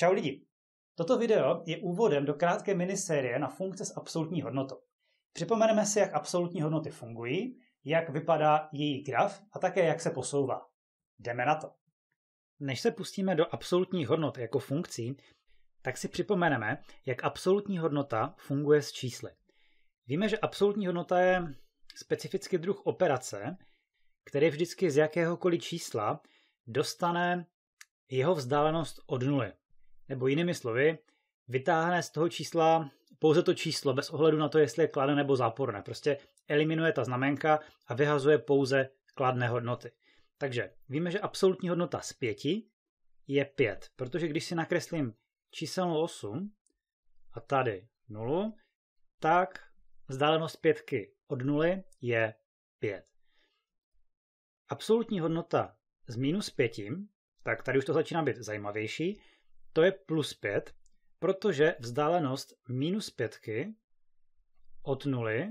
Čau lidi! Toto video je úvodem do krátké minisérie na funkce s absolutní hodnotou. Připomeneme si, jak absolutní hodnoty fungují, jak vypadá její graf a také jak se posouvá. Jdeme na to! Než se pustíme do absolutních hodnot jako funkcí, tak si připomeneme, jak absolutní hodnota funguje s čísly. Víme, že absolutní hodnota je specifický druh operace, který vždycky z jakéhokoliv čísla dostane jeho vzdálenost od nuly. Nebo jinými slovy, vytáhne z toho čísla pouze to číslo, bez ohledu na to, jestli je kladné nebo záporné. Prostě eliminuje ta znamenka a vyhazuje pouze kladné hodnoty. Takže víme, že absolutní hodnota z 5 je 5, protože když si nakreslím číselnou 8 a tady 0, tak vzdálenost pětky od 0 je 5. Absolutní hodnota z minus 5, tak tady už to začíná být zajímavější, to je plus 5, protože vzdálenost minus 5 od nuly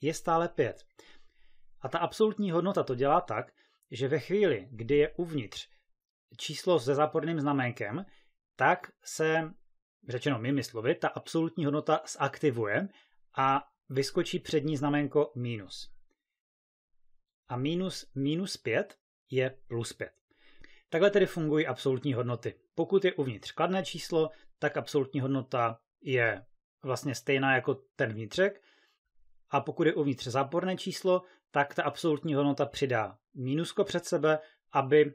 je stále 5. A ta absolutní hodnota to dělá tak, že ve chvíli, kdy je uvnitř číslo se záporným znamenkem, tak se, řečeno mými slovy, ta absolutní hodnota zaktivuje a vyskočí přední znamenko minus. A minus minus 5 je plus 5. Takhle tedy fungují absolutní hodnoty. Pokud je uvnitř kladné číslo, tak absolutní hodnota je vlastně stejná jako ten vnitřek. A pokud je uvnitř záporné číslo, tak ta absolutní hodnota přidá mínusko před sebe, aby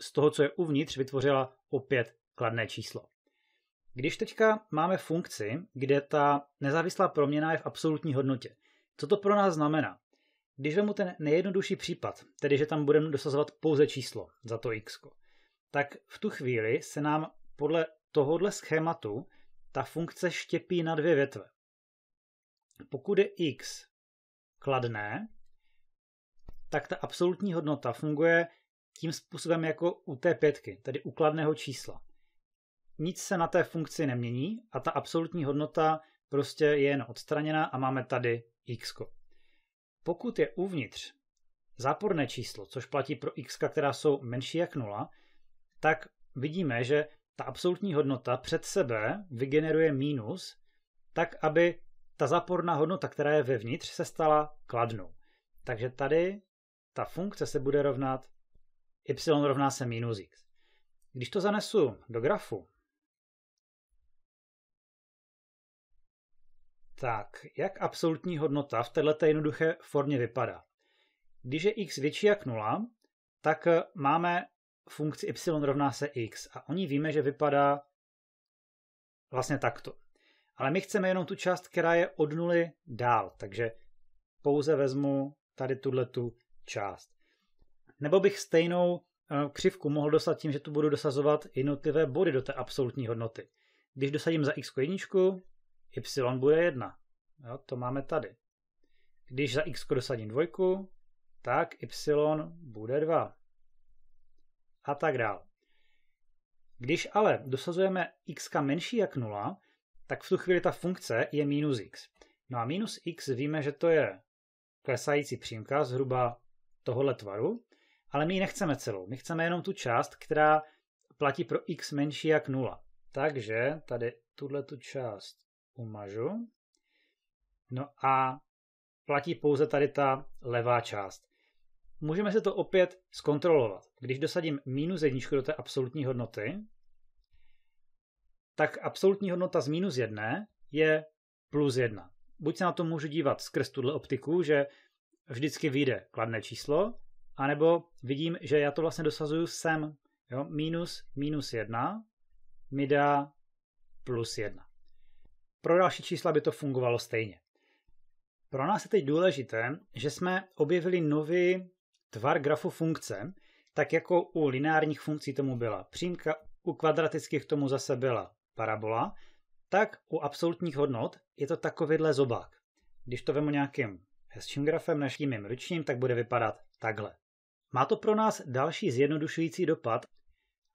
z toho, co je uvnitř, vytvořila opět kladné číslo. Když teďka máme funkci, kde ta nezávislá proměna je v absolutní hodnotě, co to pro nás znamená? Když vemu ten nejjednodušší případ, tedy že tam budeme dosazovat pouze číslo za to x, tak v tu chvíli se nám podle tohohle schématu ta funkce štěpí na dvě větve. Pokud je x kladné, tak ta absolutní hodnota funguje tím způsobem jako u té pětky, tedy u kladného čísla. Nic se na té funkci nemění a ta absolutní hodnota prostě je jen odstraněna a máme tady x. -ko. Pokud je uvnitř záporné číslo, což platí pro x, která jsou menší jak 0, tak vidíme, že ta absolutní hodnota před sebe vygeneruje mínus, tak aby ta záporná hodnota, která je vevnitř, se stala kladnou. Takže tady ta funkce se bude rovnat y rovná se minus x. Když to zanesu do grafu, Tak, jak absolutní hodnota v této jednoduché formě vypadá? Když je x větší jak 0, tak eh, máme funkci y rovná se x a oni víme, že vypadá vlastně takto. Ale my chceme jenom tu část, která je od nuly dál, takže pouze vezmu tady tu část. Nebo bych stejnou eh, křivku mohl dosat tím, že tu budu dosazovat jednotlivé body do té absolutní hodnoty. Když dosadím za x jedničku, y bude 1. Jo, to máme tady. Když za x dosadím dvojku, tak y bude 2. A tak dál. Když ale dosazujeme x menší jak 0, tak v tu chvíli ta funkce je minus x. No a minus x víme, že to je klesající přímka zhruba tohohle tvaru, ale my ji nechceme celou. My chceme jenom tu část, která platí pro x menší jak 0. Takže tady tuhle tu část umažu. No a platí pouze tady ta levá část. Můžeme se to opět zkontrolovat. Když dosadím minus jedničku do té absolutní hodnoty, tak absolutní hodnota z minus jedné je plus jedna. Buď se na to můžu dívat skrz tuhle optiku, že vždycky vyjde kladné číslo, anebo vidím, že já to vlastně dosazuju sem. Jo? Minus minus jedna mi dá plus jedna. Pro další čísla by to fungovalo stejně. Pro nás je teď důležité, že jsme objevili nový tvar grafu funkce, tak jako u lineárních funkcí tomu byla přímka, u kvadratických tomu zase byla parabola, tak u absolutních hodnot je to takovýhle zobák. Když to vemu nějakým hezčím grafem než tím ručním, tak bude vypadat takhle. Má to pro nás další zjednodušující dopad,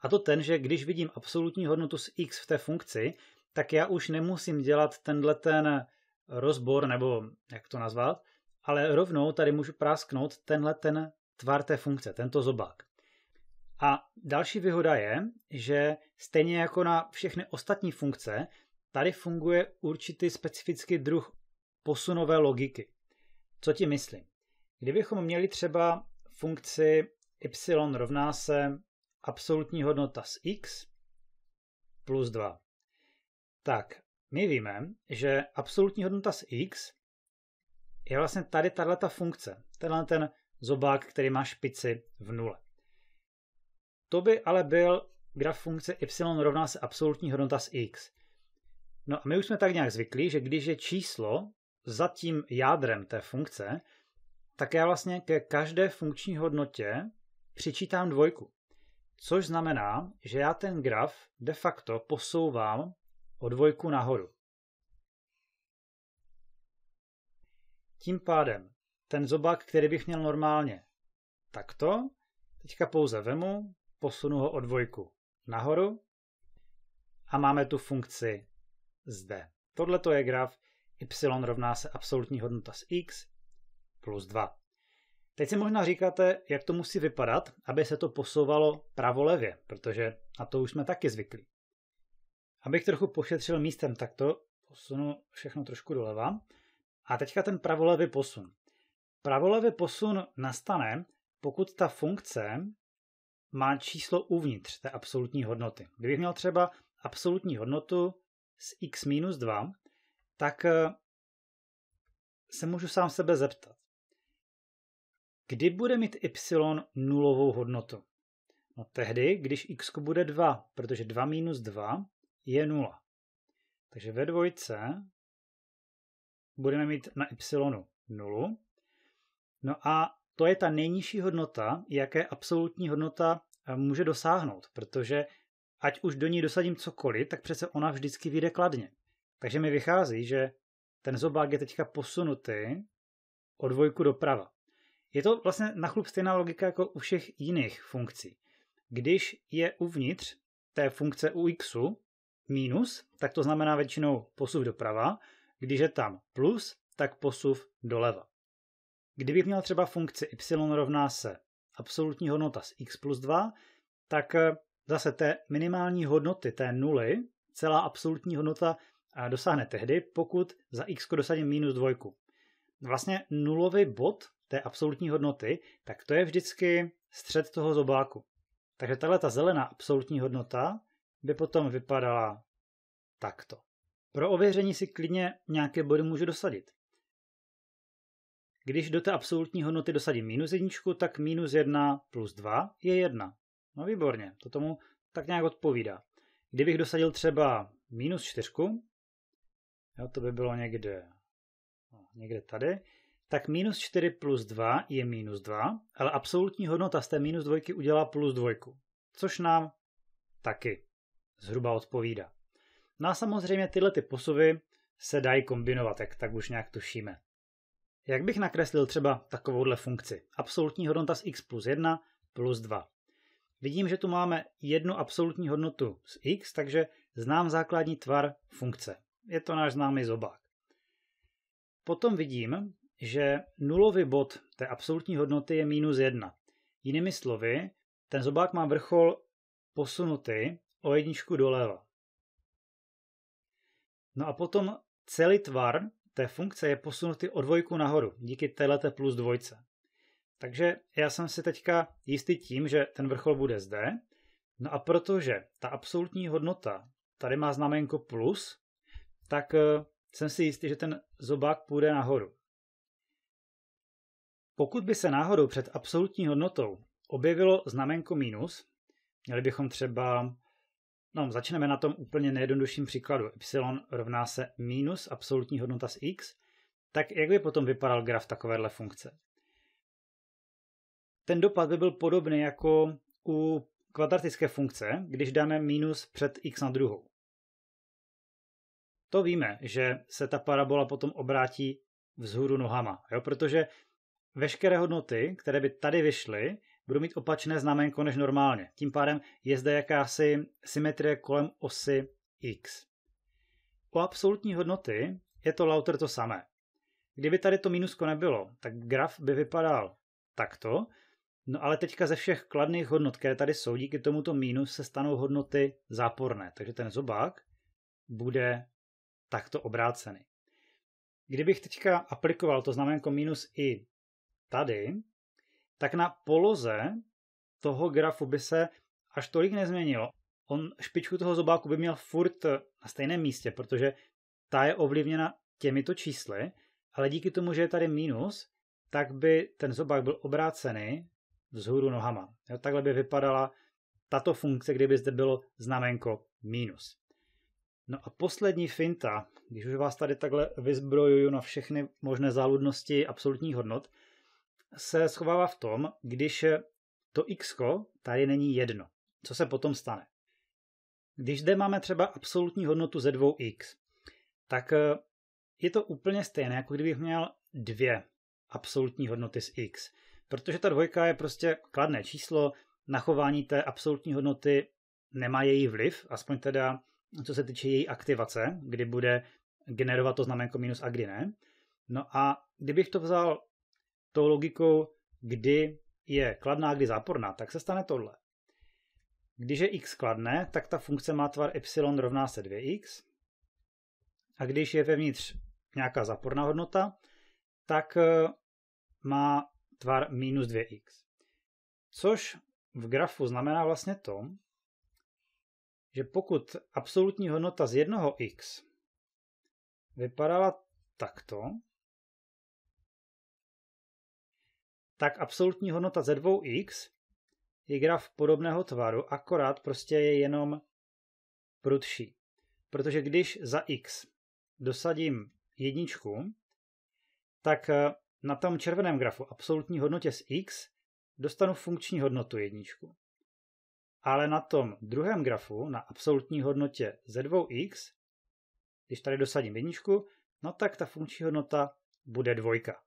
a to ten, že když vidím absolutní hodnotu z x v té funkci, tak já už nemusím dělat tenhle ten rozbor, nebo jak to nazvat, ale rovnou tady můžu prásknout tenhle ten tvar té funkce, tento zobák. A další výhoda je, že stejně jako na všechny ostatní funkce, tady funguje určitý specifický druh posunové logiky. Co ti myslím? Kdybychom měli třeba funkci y rovná se absolutní hodnota z x plus 2, tak, my víme, že absolutní hodnota z x je vlastně tady tato funkce, tenhle ten zobák, který má špici v nule. To by ale byl graf funkce y rovná se absolutní hodnota z x. No a my už jsme tak nějak zvyklí, že když je číslo za tím jádrem té funkce, tak já vlastně ke každé funkční hodnotě přičítám dvojku. Což znamená, že já ten graf de facto posouvám o dvojku nahoru. Tím pádem ten zobák, který bych měl normálně takto, teďka pouze vemu, posunu ho o dvojku nahoru a máme tu funkci zde. Tohle to je graf y rovná se absolutní hodnota z x plus 2. Teď si možná říkáte, jak to musí vypadat, aby se to posouvalo pravolevě, protože na to už jsme taky zvyklí. Abych trochu pošetřil místem, tak to posunu všechno trošku doleva. A teďka ten pravolevý posun. Pravolevý posun nastane, pokud ta funkce má číslo uvnitř té absolutní hodnoty. Kdybych měl třeba absolutní hodnotu z x minus 2, tak eh, se můžu sám sebe zeptat. Kdy bude mít y nulovou hodnotu? No tehdy, když x bude 2, protože 2 minus 2 je 0. Takže ve dvojce budeme mít na y 0. No a to je ta nejnižší hodnota, jaké absolutní hodnota eh, může dosáhnout, protože ať už do ní dosadím cokoliv, tak přece ona vždycky vyjde kladně. Takže mi vychází, že ten zobák je teďka posunutý o dvojku doprava. Je to vlastně na chlup stejná logika jako u všech jiných funkcí. Když je uvnitř té funkce u xu minus, tak to znamená většinou posuv doprava. Když je tam plus, tak posuv doleva. Kdybych měl třeba funkci y rovná se absolutní hodnota z x plus 2, tak eh, zase té minimální hodnoty, té nuly, celá absolutní hodnota dosáhne tehdy, pokud za x dosadím minus dvojku. Vlastně nulový bod té absolutní hodnoty, tak to je vždycky střed toho zobáku. Takže tahle ta zelená absolutní hodnota by potom vypadala takto. Pro ověření si klidně nějaké body můžu dosadit. Když do té absolutní hodnoty dosadím minus jedničku, tak minus jedna plus dva je jedna. No výborně, to tomu tak nějak odpovídá. Kdybych dosadil třeba minus čtyřku, jo, to by bylo někde, no, někde tady, tak minus 4 plus 2 je minus 2, ale absolutní hodnota z té minus dvojky udělá plus dvojku, což nám taky zhruba odpovídá. No a samozřejmě tyhle ty posuvy se dají kombinovat, jak tak už nějak tušíme. Jak bych nakreslil třeba takovouhle funkci? Absolutní hodnota z x plus 1 plus 2. Vidím, že tu máme jednu absolutní hodnotu z x, takže znám základní tvar funkce. Je to náš známý zobák. Potom vidím, že nulový bod té absolutní hodnoty je minus 1. Jinými slovy, ten zobák má vrchol posunutý o jedničku doleva. No a potom celý tvar té funkce je posunutý o dvojku nahoru díky této plus dvojce. Takže já jsem si teďka jistý tím, že ten vrchol bude zde. No a protože ta absolutní hodnota tady má znamenko plus, tak eh, jsem si jistý, že ten zobák půjde nahoru. Pokud by se náhodou před absolutní hodnotou objevilo znamenko minus, měli bychom třeba No, začneme na tom úplně nejjednodušším příkladu. Y rovná se minus absolutní hodnota z x. Tak jak by potom vypadal graf takovéhle funkce? Ten dopad by byl podobný jako u kvadratické funkce, když dáme minus před x na druhou. To víme, že se ta parabola potom obrátí vzhůru nohama, jo? protože veškeré hodnoty, které by tady vyšly, budou mít opačné znamenko než normálně. Tím pádem je zde jakási symetrie kolem osy x. U absolutní hodnoty je to lauter to samé. Kdyby tady to mínusko nebylo, tak graf by vypadal takto, no ale teďka ze všech kladných hodnot, které tady jsou, díky tomuto mínus se stanou hodnoty záporné, takže ten zobák bude takto obrácený. Kdybych teďka aplikoval to znamenko minus i tady, tak na poloze toho grafu by se až tolik nezměnilo. On špičku toho zobáku by měl furt na stejném místě, protože ta je ovlivněna těmito čísly, ale díky tomu, že je tady minus, tak by ten zobák byl obrácený vzhůru nohama. Jo, takhle by vypadala tato funkce, kdyby zde bylo znamenko minus. No a poslední finta, když už vás tady takhle vyzbrojuju na všechny možné záludnosti absolutních hodnot, se schovává v tom, když eh, to x tady není jedno. Co se potom stane? Když zde máme třeba absolutní hodnotu ze dvou x, tak eh, je to úplně stejné, jako kdybych měl dvě absolutní hodnoty z x. Protože ta dvojka je prostě kladné číslo, na chování té absolutní hodnoty nemá její vliv, aspoň teda co se týče její aktivace, kdy bude generovat to znamenko minus a kdy ne. No a kdybych to vzal tou logikou, kdy je kladná, kdy záporná, tak se stane tohle. Když je x kladné, tak ta funkce má tvar y rovná se 2x. A když je vevnitř nějaká záporná hodnota, tak eh, má tvar minus 2x. Což v grafu znamená vlastně to, že pokud absolutní hodnota z jednoho x vypadala takto, tak absolutní hodnota ze 2x je graf podobného tvaru, akorát prostě je jenom prudší. Protože když za x dosadím jedničku, tak eh, na tom červeném grafu absolutní hodnotě z x dostanu funkční hodnotu jedničku. Ale na tom druhém grafu, na absolutní hodnotě ze 2x, když tady dosadím jedničku, no tak ta funkční hodnota bude dvojka.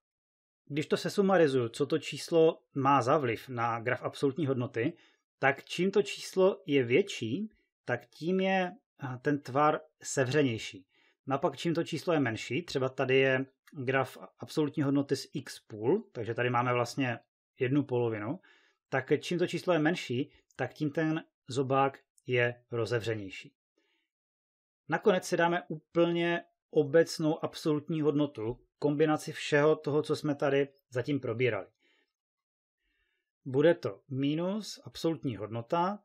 Když to sesumarizuju, co to číslo má za vliv na graf absolutní hodnoty, tak čím to číslo je větší, tak tím je eh, ten tvar sevřenější. Naopak, čím to číslo je menší, třeba tady je graf absolutní hodnoty z x půl, takže tady máme vlastně jednu polovinu, tak čím to číslo je menší, tak tím ten zobák je rozevřenější. Nakonec si dáme úplně obecnou absolutní hodnotu kombinaci všeho toho, co jsme tady zatím probírali. Bude to minus absolutní hodnota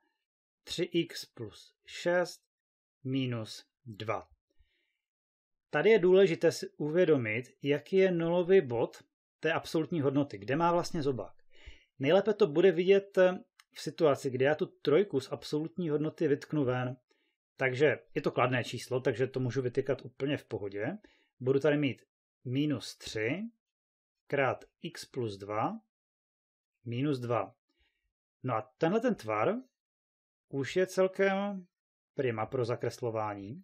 3x plus 6 minus 2. Tady je důležité si uvědomit, jaký je nulový bod té absolutní hodnoty, kde má vlastně zobák. Nejlépe to bude vidět eh, v situaci, kdy já tu trojku z absolutní hodnoty vytknu ven, takže je to kladné číslo, takže to můžu vytykat úplně v pohodě. Budu tady mít minus 3 krát x plus 2 minus 2. No a tenhle ten tvar už je celkem prima pro zakreslování,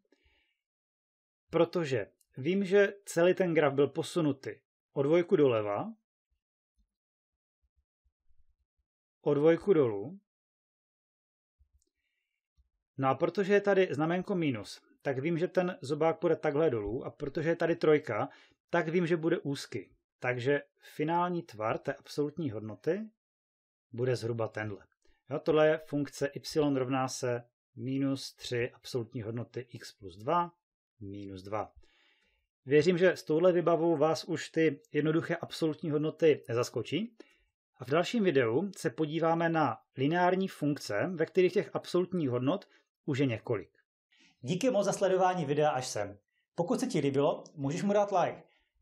protože vím, že celý ten graf byl posunutý o dvojku doleva, o dvojku dolů. No a protože je tady znamenko minus, tak vím, že ten zobák půjde takhle dolů a protože je tady trojka, tak vím, že bude úzky. Takže finální tvar té absolutní hodnoty bude zhruba tenhle. Jo, tohle je funkce y rovná se minus 3 absolutní hodnoty x plus 2 minus 2. Věřím, že s touhle vybavou vás už ty jednoduché absolutní hodnoty nezaskočí. A v dalším videu se podíváme na lineární funkce, ve kterých těch absolutních hodnot už je několik. Díky moc za sledování videa až sem. Pokud se ti líbilo, můžeš mu dát like.